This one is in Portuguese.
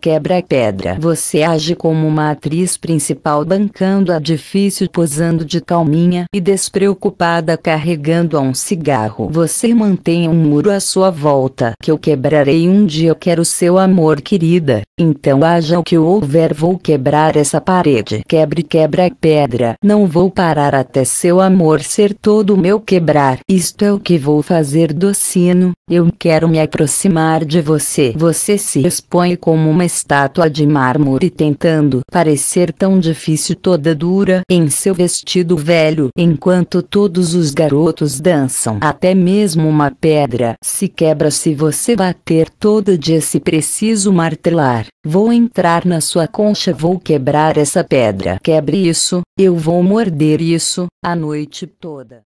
quebra-pedra. Você age como uma atriz principal bancando a difícil posando de calminha e despreocupada carregando a um cigarro. Você mantém um muro à sua volta que eu quebrarei um dia. Eu quero seu amor, querida. Então haja o que houver vou quebrar essa parede. Quebre quebra pedra. Não vou parar até seu amor ser todo meu quebrar. Isto é o que vou fazer docino. Eu quero me aproximar de você. Você se expõe como uma estátua de mármore tentando parecer tão difícil toda dura em seu vestido velho. Enquanto todos os garotos dançam. Até mesmo uma pedra se quebra se você bater todo dia se preciso martelar. Vou entrar na sua concha, vou quebrar essa pedra. Quebre isso, eu vou morder isso, a noite toda.